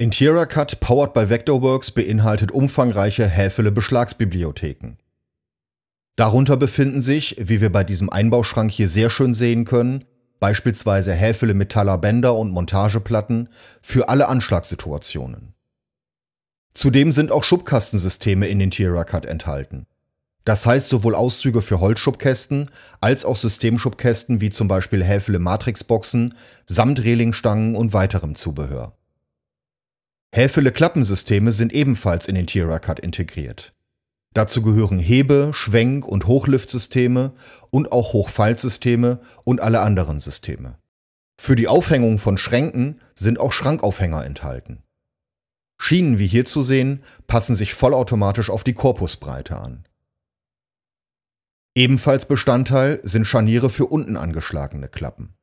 Interior Cut powered by Vectorworks beinhaltet umfangreiche Häfele Beschlagsbibliotheken. Darunter befinden sich, wie wir bei diesem Einbauschrank hier sehr schön sehen können, beispielsweise Häfele metaller Bänder und Montageplatten für alle Anschlagssituationen. Zudem sind auch Schubkastensysteme in Interior Cut enthalten. Das heißt sowohl Auszüge für Holzschubkästen als auch Systemschubkästen wie zum Beispiel Häfele Matrixboxen samt Relingstangen und weiterem Zubehör. Häfele-Klappensysteme sind ebenfalls in den tierra integriert. Dazu gehören Hebe-, Schwenk- und Hochliftsysteme und auch Hochfaltsysteme und alle anderen Systeme. Für die Aufhängung von Schränken sind auch Schrankaufhänger enthalten. Schienen, wie hier zu sehen, passen sich vollautomatisch auf die Korpusbreite an. Ebenfalls Bestandteil sind Scharniere für unten angeschlagene Klappen.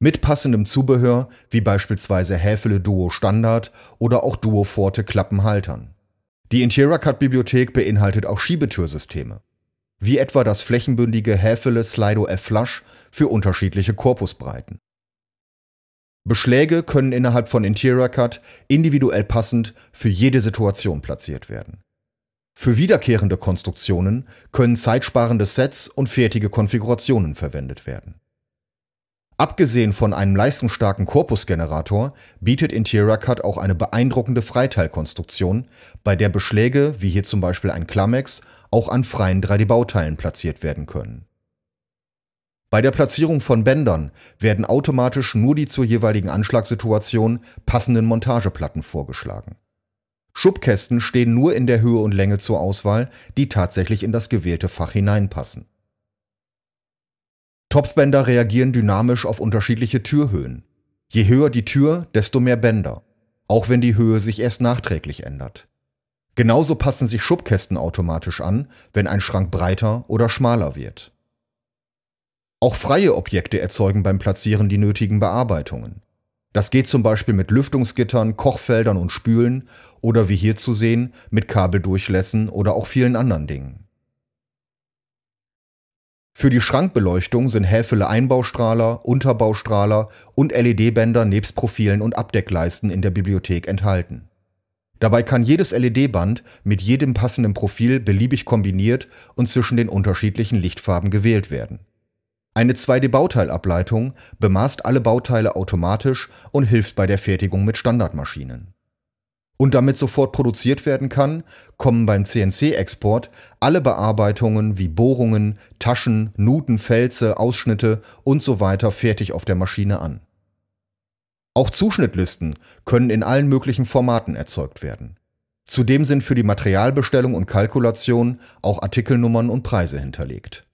Mit passendem Zubehör, wie beispielsweise Häfele Duo Standard oder auch Duo Forte Klappenhaltern. Die Interior Cut Bibliothek beinhaltet auch Schiebetürsysteme, wie etwa das flächenbündige Häfele Slido F Flush für unterschiedliche Korpusbreiten. Beschläge können innerhalb von Interior Cut individuell passend für jede Situation platziert werden. Für wiederkehrende Konstruktionen können zeitsparende Sets und fertige Konfigurationen verwendet werden. Abgesehen von einem leistungsstarken Korpusgenerator bietet Interior Cut auch eine beeindruckende Freiteilkonstruktion, bei der Beschläge, wie hier zum Beispiel ein Klamex, auch an freien 3D-Bauteilen platziert werden können. Bei der Platzierung von Bändern werden automatisch nur die zur jeweiligen Anschlagssituation passenden Montageplatten vorgeschlagen. Schubkästen stehen nur in der Höhe und Länge zur Auswahl, die tatsächlich in das gewählte Fach hineinpassen. Topfbänder reagieren dynamisch auf unterschiedliche Türhöhen. Je höher die Tür, desto mehr Bänder, auch wenn die Höhe sich erst nachträglich ändert. Genauso passen sich Schubkästen automatisch an, wenn ein Schrank breiter oder schmaler wird. Auch freie Objekte erzeugen beim Platzieren die nötigen Bearbeitungen. Das geht zum Beispiel mit Lüftungsgittern, Kochfeldern und Spülen oder wie hier zu sehen mit Kabeldurchlässen oder auch vielen anderen Dingen. Für die Schrankbeleuchtung sind Häfele Einbaustrahler, Unterbaustrahler und LED-Bänder nebst Profilen und Abdeckleisten in der Bibliothek enthalten. Dabei kann jedes LED-Band mit jedem passenden Profil beliebig kombiniert und zwischen den unterschiedlichen Lichtfarben gewählt werden. Eine 2D-Bauteilableitung bemaßt alle Bauteile automatisch und hilft bei der Fertigung mit Standardmaschinen und damit sofort produziert werden kann, kommen beim CNC-Export alle Bearbeitungen wie Bohrungen, Taschen, Nuten, Felze, Ausschnitte und so weiter fertig auf der Maschine an. Auch Zuschnittlisten können in allen möglichen Formaten erzeugt werden. Zudem sind für die Materialbestellung und Kalkulation auch Artikelnummern und Preise hinterlegt